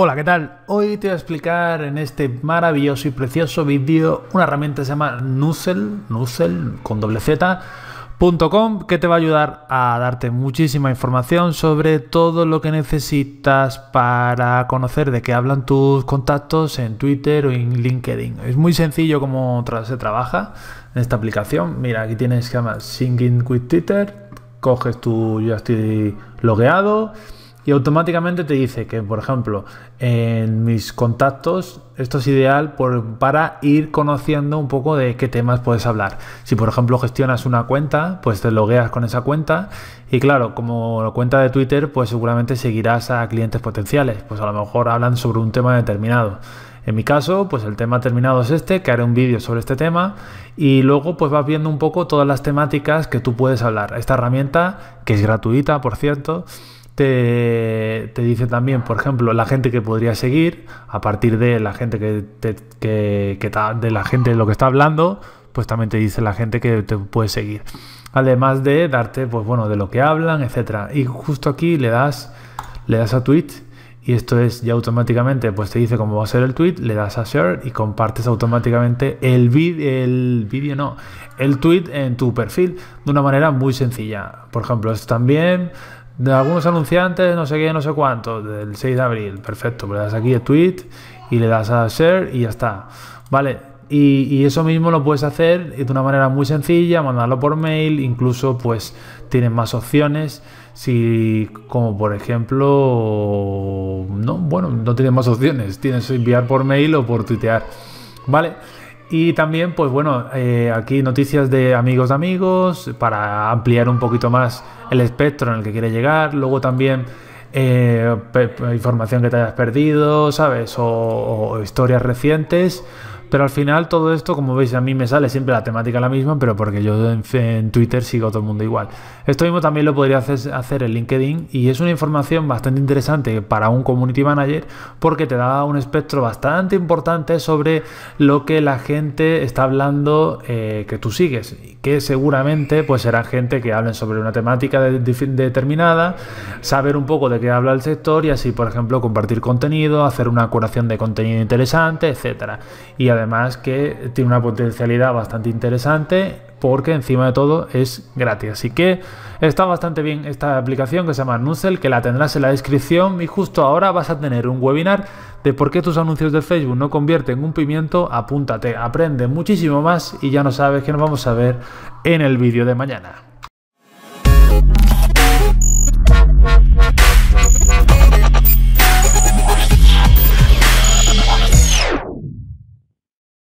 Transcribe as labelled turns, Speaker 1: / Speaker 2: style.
Speaker 1: Hola, ¿qué tal? Hoy te voy a explicar en este maravilloso y precioso vídeo una herramienta que se llama Nuzzle, Nuzzle con doble Z, que te va a ayudar a darte muchísima información sobre todo lo que necesitas para conocer de qué hablan tus contactos en Twitter o en LinkedIn. Es muy sencillo como se trabaja en esta aplicación. Mira, aquí tienes que llamar singing with Twitter, coges tu, ya estoy logueado y automáticamente te dice que, por ejemplo, en mis contactos, esto es ideal para ir conociendo un poco de qué temas puedes hablar. Si, por ejemplo, gestionas una cuenta, pues te logueas con esa cuenta y, claro, como cuenta de Twitter, pues seguramente seguirás a clientes potenciales, pues a lo mejor hablan sobre un tema determinado. En mi caso, pues el tema terminado es este, que haré un vídeo sobre este tema y luego pues vas viendo un poco todas las temáticas que tú puedes hablar. Esta herramienta, que es gratuita, por cierto, te, dice también, por ejemplo, la gente que podría seguir, a partir de la gente que, de la gente de lo que está hablando, pues también te dice la gente que te puede seguir. Además de darte, pues bueno, de lo que hablan, etcétera. Y justo aquí le das, le das a tweet y esto es ya automáticamente, pues te dice cómo va a ser el tweet, le das a share y compartes automáticamente el vídeo, el vídeo no, el tweet en tu perfil de una manera muy sencilla. Por ejemplo, esto también de algunos anunciantes, no sé qué, no sé cuánto, del 6 de abril, perfecto, pues le das aquí el tweet y le das a share y ya está, ¿vale? Y, y, eso mismo lo puedes hacer de una manera muy sencilla, mandarlo por mail, incluso pues tienes más opciones, si como por ejemplo, no, bueno, no tienes más opciones, tienes enviar por mail o por tuitear, ¿vale? Y también, pues bueno, eh, aquí noticias de amigos de amigos para ampliar un poquito más el espectro en el que quiere llegar. Luego también eh, información que te hayas perdido, ¿sabes? o historias recientes. Pero al final todo esto, como veis, a mí me sale siempre la temática la misma, pero porque yo en, Twitter sigo a todo el mundo igual. Esto mismo también lo podría hacer, hacer, en LinkedIn y es una información bastante interesante para un community manager porque te da un espectro bastante importante sobre lo que la gente está hablando eh, que tú sigues, que seguramente pues será gente que hablen sobre una temática determinada, saber un poco de qué habla el sector y así, por ejemplo, compartir contenido, hacer una curación de contenido interesante, etcétera. Y además que tiene una potencialidad bastante interesante porque encima de todo es gratis. Así que está bastante bien esta aplicación que se llama Nuzzle, que la tendrás en la descripción y justo ahora vas a tener un webinar de por qué tus anuncios de Facebook no convierten en un pimiento. Apúntate, aprende muchísimo más y ya no sabes que nos vamos a ver en el vídeo de mañana.